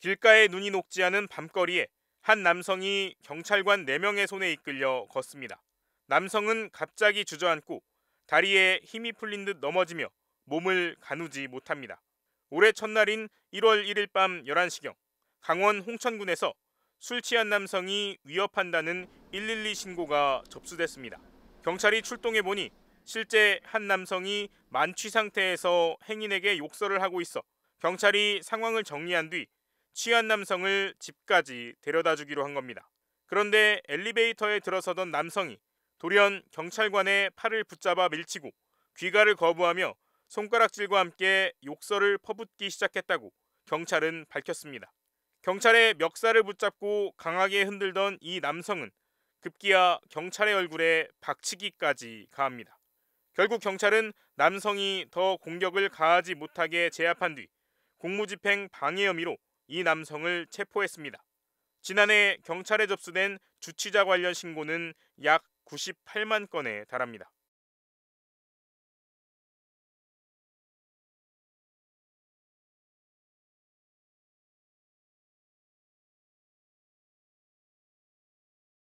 길가에 눈이 녹지 않은 밤거리에 한 남성이 경찰관 4명의 손에 이끌려 걷습니다. 남성은 갑자기 주저앉고 다리에 힘이 풀린 듯 넘어지며 몸을 가누지 못합니다. 올해 첫날인 1월 1일 밤 11시경 강원 홍천군에서 술 취한 남성이 위협한다는 112 신고가 접수됐습니다. 경찰이 출동해 보니 실제 한 남성이 만취 상태에서 행인에게 욕설을 하고 있어 경찰이 상황을 정리한 뒤 취한 남성을 집까지 데려다 주기로 한 겁니다. 그런데 엘리베이터에 들어서던 남성이 돌연 경찰관의 팔을 붙잡아 밀치고 귀가를 거부하며 손가락질과 함께 욕설을 퍼붓기 시작했다고 경찰은 밝혔습니다. 경찰의 멱살을 붙잡고 강하게 흔들던 이 남성은 급기야 경찰의 얼굴에 박치기까지 가합니다. 결국 경찰은 남성이 더 공격을 가하지 못하게 제압한 뒤 공무집행 방해 혐의로 이 남성을 체포했습니다. 지난해 경찰에 접수된 주치자 관련 신고는 약 98만 건에 달합니다.